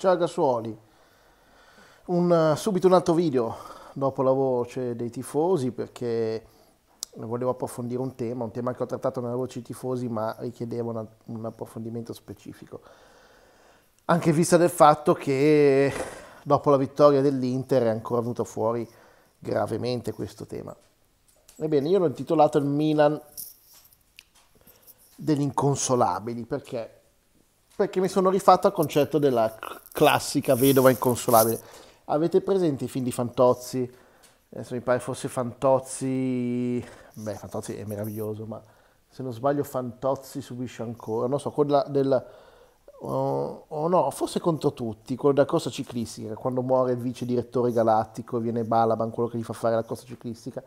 Ciao Gasuoli, un, eh, subito un altro video dopo la voce dei tifosi perché volevo approfondire un tema, un tema che ho trattato nella voce dei tifosi ma richiedeva una, un approfondimento specifico. Anche vista del fatto che dopo la vittoria dell'Inter è ancora venuto fuori gravemente questo tema. Ebbene, io l'ho intitolato il Milan degli inconsolabili perché? Perché mi sono rifatto al concetto della classica vedova inconsolabile. Avete presente i film di Fantozzi? Adesso mi pare fosse Fantozzi... Beh, Fantozzi è meraviglioso, ma se non sbaglio Fantozzi subisce ancora, non so, quella del... Oh, oh no, forse contro tutti, quello della corsa ciclistica, quando muore il vice direttore galattico e viene Balaban, quello che gli fa fare la corsa ciclistica.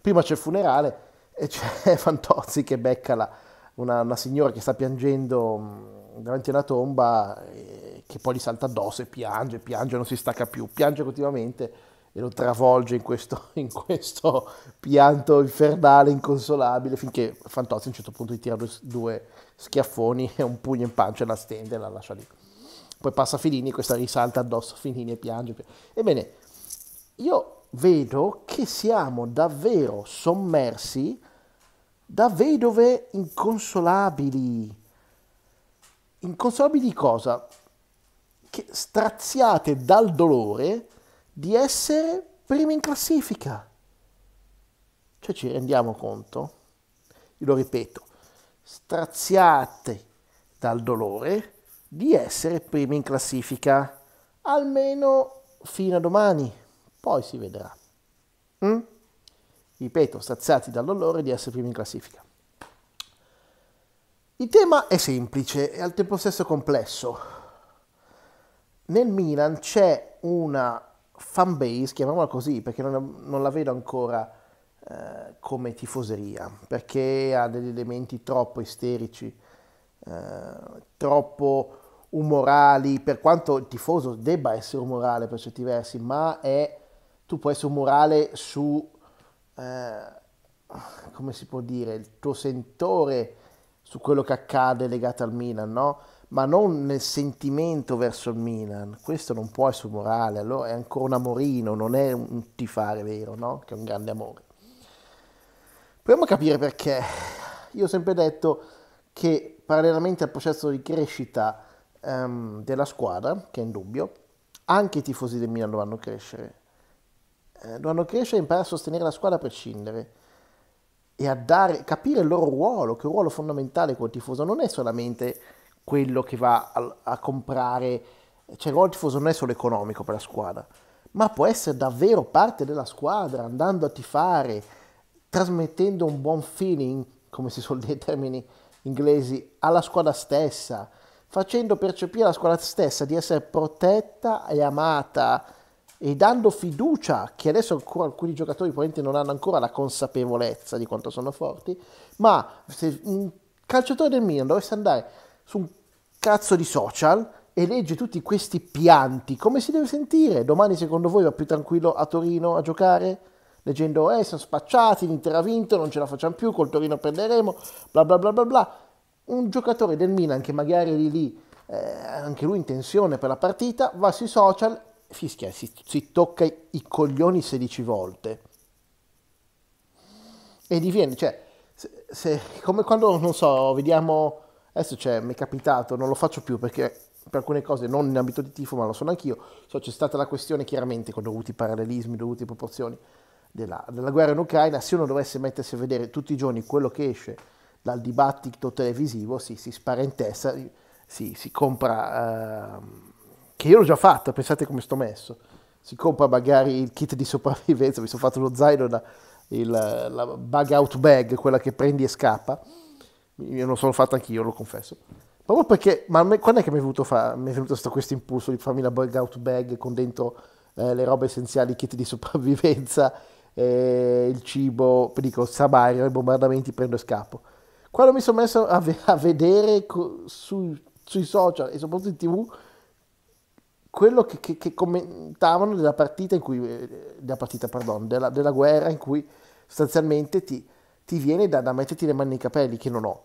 Prima c'è il funerale e c'è Fantozzi che becca la, una, una signora che sta piangendo davanti alla tomba eh, che poi gli salta addosso e piange, piange, non si stacca più, piange continuamente e lo travolge in questo, in questo pianto infernale, inconsolabile, finché Fantozzi a un certo punto gli tira due, due schiaffoni e un pugno in pancia e la stende e la lascia lì. Poi passa Filini, questa risalta addosso a Filini e piange. piange. Ebbene, io vedo che siamo davvero sommersi da vedove inconsolabili, Inconsolabili cosa? Che straziate dal dolore di essere primi in classifica. Cioè ci rendiamo conto? Io lo ripeto, straziate dal dolore di essere primi in classifica, almeno fino a domani, poi si vedrà. Mm? Ripeto, straziati dal dolore di essere primi in classifica. Il tema è semplice e al tempo stesso complesso. Nel Milan c'è una fanbase, chiamiamola così, perché non, non la vedo ancora eh, come tifoseria, perché ha degli elementi troppo isterici, eh, troppo umorali, per quanto il tifoso debba essere umorale per certi versi, ma è, tu puoi essere umorale su, eh, come si può dire, il tuo sentore su quello che accade legato al Milan, no? ma non nel sentimento verso il Milan, questo non può essere morale, allora è ancora un amorino, non è un tifare vero, no? che è un grande amore. Proviamo a capire perché. Io ho sempre detto che parallelamente al processo di crescita um, della squadra, che è in dubbio, anche i tifosi del Milan dovranno crescere. Eh, dovranno crescere e imparare a sostenere la squadra a prescindere e a dare, capire il loro ruolo, che un ruolo fondamentale quel tifoso non è solamente quello che va a, a comprare, cioè il ruolo tifoso non è solo economico per la squadra, ma può essere davvero parte della squadra, andando a tifare, trasmettendo un buon feeling, come si suol dire in termini inglesi, alla squadra stessa, facendo percepire alla squadra stessa di essere protetta e amata e dando fiducia, che adesso ancora alcuni giocatori probabilmente non hanno ancora la consapevolezza di quanto sono forti, ma se un calciatore del Milan dovesse andare su un cazzo di social e legge tutti questi pianti, come si deve sentire? Domani secondo voi va più tranquillo a Torino a giocare? Leggendo, eh, sono spacciati, l'Inter ha vinto, non ce la facciamo più, col Torino perderemo, bla bla bla bla bla. Un giocatore del Milan che magari lì, lì eh, anche lui in tensione per la partita, va sui social fischia, si, si tocca i, coglioni 16 volte e diviene, cioè, se, se, come quando, non so, vediamo, adesso cioè, mi è capitato, non lo faccio più perché per alcune cose, non in ambito di tifo, ma lo sono anch'io, so, c'è stata la questione chiaramente con dovuti parallelismi, dovuti proporzioni della, della, guerra in Ucraina, se uno dovesse mettersi a vedere tutti i giorni quello che esce dal dibattito televisivo, sì, si spara in testa, sì, si compra... Uh, che io l'ho già fatta, pensate come sto messo. Si compra magari il kit di sopravvivenza, mi sono fatto lo zaino, da, il, la bug out bag, quella che prendi e scappa. Io non sono fatto anch'io, lo confesso. Proprio perché, ma me, quando è che mi è venuto, fa, mi è venuto questo impulso di farmi la bug out bag con dentro eh, le robe essenziali, i kit di sopravvivenza, eh, il cibo, dico, sabario, i bombardamenti, prendo e scappo. Quando mi sono messo a, a vedere co- su, sui social e soprattutto in tv quello che, che, che, commentavano della partita, in cui, eh, della, partita pardon, della, della guerra in cui sostanzialmente ti, ti viene da, da, metterti le mani nei capelli che non ho.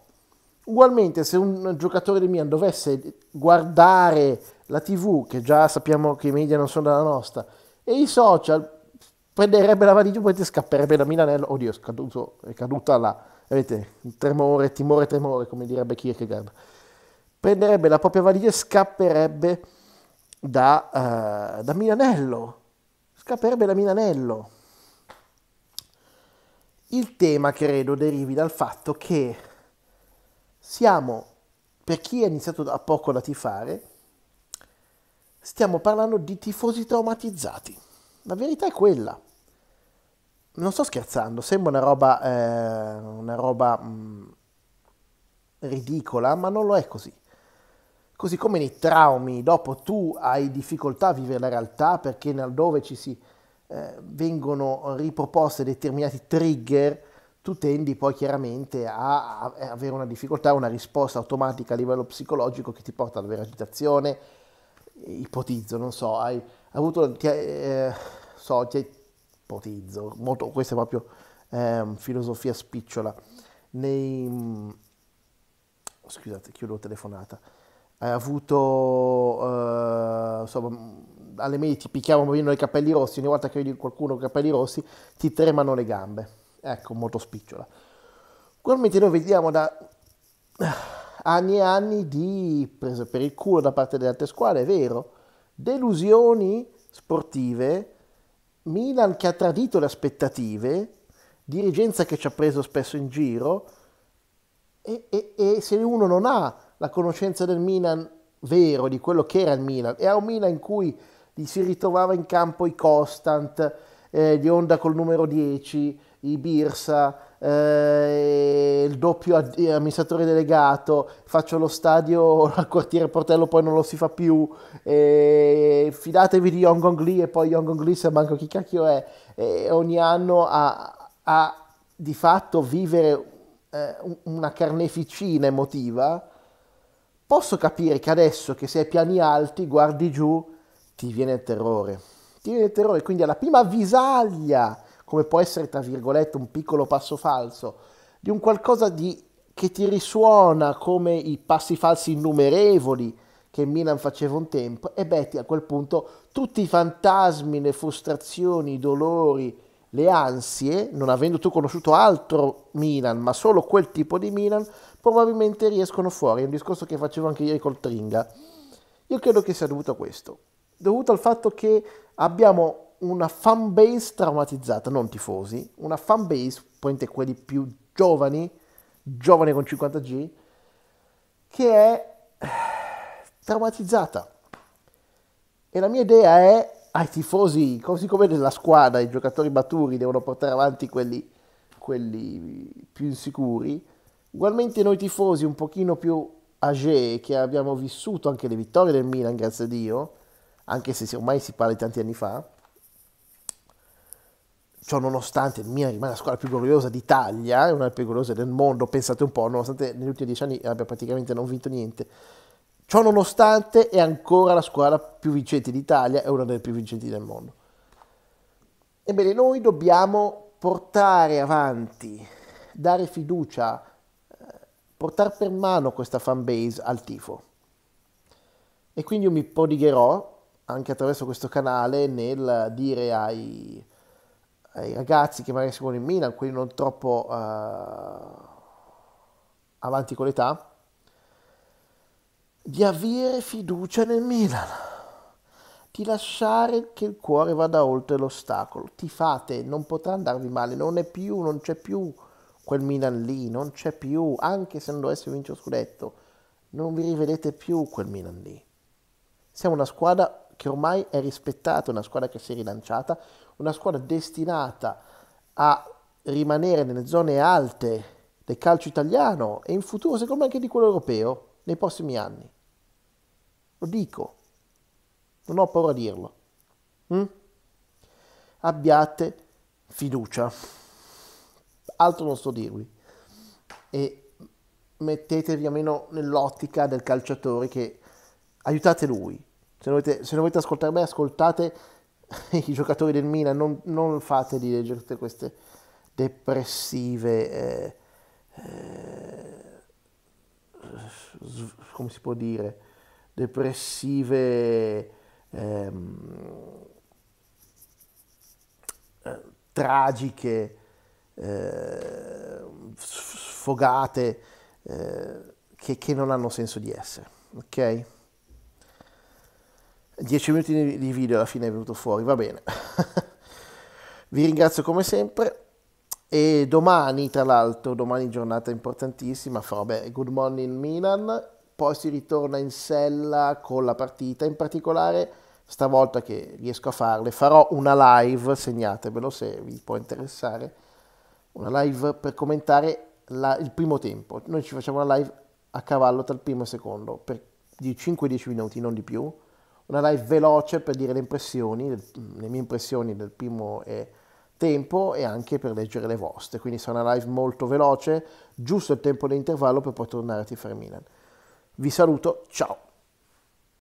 Ugualmente se un giocatore di Milan dovesse guardare la tv, che già sappiamo che i media non sono della nostra, e i social, prenderebbe la valigia e scapperebbe da Milanello, oddio è, caduto, è caduta la. avete tremore, timore, tremore, come direbbe Kierkegaard, prenderebbe la propria valigia e scapperebbe da, uh, da Milanello, scaperebbe da Milanello. Il tema credo derivi dal fatto che siamo, per chi ha iniziato da poco da tifare, stiamo parlando di tifosi traumatizzati. La verità è quella. Non sto scherzando, sembra una roba, eh, una roba mh, mm, ridicola, ma non lo è così. Così come nei traumi, dopo tu hai difficoltà a vivere la realtà perché dove ci si eh, vengono riproposte determinati trigger, tu tendi poi chiaramente a, avere una difficoltà, una risposta automatica a livello psicologico che ti porta ad avere agitazione, ipotizzo, non so, hai avuto, ti, eh, so, ti, ipotizzo, molto, questa è proprio eh, filosofia spicciola, nei, scusate, chiudo la telefonata, hai avuto, eh, insomma, alle medie ti picchiavano venivano i capelli rossi, ogni volta che vedi qualcuno con i capelli rossi ti tremano le gambe. Ecco, molto spicciola. Ugualmente noi vediamo da eh, anni e anni di prese per il culo da parte delle altre squadre, è vero, delusioni sportive, Milan che ha tradito le aspettative, dirigenza che ci ha preso spesso in giro e, e, e se uno non ha la conoscenza del Milan vero, di quello che era il Milan. Era un Milan in cui si ritrovava in campo i Constant, eh, di Honda col numero 10, i Birsa, eh, il doppio eh, amministratore delegato, faccio lo stadio al quartiere Portello, poi non lo si fa più, eh, fidatevi di Hong Kong Lee e poi Hong Kong Lee sa manco chi cacchio è, e ogni anno a, a di fatto vivere eh, una carneficina emotiva Posso capire che adesso che sei a piani alti, guardi giù, ti viene il terrore. Ti viene il terrore, quindi alla prima visaglia, come può essere, tra virgolette, un piccolo passo falso, di un qualcosa di, che ti risuona come i passi falsi innumerevoli che Milan faceva un tempo, e beh, a quel punto tutti i fantasmi, le frustrazioni, i dolori, le ansie, non avendo tu conosciuto altro Milan, ma solo quel tipo di Milan, probabilmente riescono fuori. È un discorso che facevo anche ieri col Tringa. Io credo che sia dovuto a questo, dovuto al fatto che abbiamo una fan base traumatizzata, non tifosi, una fan base, probabilmente quelli più giovani, giovani con 50G, che è eh, traumatizzata. E la mia idea è ai tifosi, così come nella squadra, i giocatori maturi devono portare avanti quelli, quelli più insicuri, ugualmente noi tifosi un pochino più agee, che abbiamo vissuto anche le vittorie del Milan, grazie a Dio, anche se ormai si parla di tanti anni fa, ciò nonostante il Milan rimane la squadra più gloriosa d'Italia, una delle più gloriose del mondo, pensate un po', nonostante negli ultimi dieci anni abbia praticamente non vinto niente, Ciò nonostante è ancora la squadra più vincente d'Italia e una delle più vincenti del mondo. Ebbene, noi dobbiamo portare avanti, dare fiducia, eh, portare per mano questa fanbase al tifo. E quindi io mi prodigherò anche attraverso questo canale nel dire ai, ai ragazzi che magari seguono in Milan, quelli non troppo uh, avanti con l'età, di avere fiducia nel Milan, di lasciare che il cuore vada oltre l'ostacolo. Ti fate, non potrà andarvi male, non è più, non c'è più quel Milan lì, non c'è più, anche se non dovesse vincere lo scudetto, non vi rivedete più quel Milan lì. Siamo una squadra che ormai è rispettata, una squadra che si è rilanciata, una squadra destinata a rimanere nelle zone alte del calcio italiano e in futuro secondo me anche di quello europeo nei prossimi anni. Lo dico, non ho paura a dirlo. Mm? Abbiate fiducia, altro non sto dirvi. E mettetevi almeno nell'ottica del calciatore che aiutate lui. Se dovete, se dovete ascoltare me, ascoltate i giocatori del Milan, non, non fate di leggere tutte queste depressive, eh, eh, come si può dire, depressive ehm, eh, tragiche, eh, sfogate, eh, che, che, non hanno senso di essere. Ok? Dieci minuti di video alla fine è venuto fuori, va bene. Vi ringrazio come sempre e domani, tra l'altro, domani giornata importantissima, farò beh, Good Morning Milan poi si ritorna in sella con la partita, in particolare stavolta che riesco a farle farò una live, segnatevelo se vi può interessare, una live per commentare la, il primo tempo, noi ci facciamo una live a cavallo tra il primo e il secondo per di 5-10 minuti, non di più, una live veloce per dire le impressioni, le mie impressioni del primo e tempo e anche per leggere le vostre. Quindi sarà una live molto veloce, giusto il tempo di intervallo per poi tornare a tifare Milan. Vi saluto, ciao!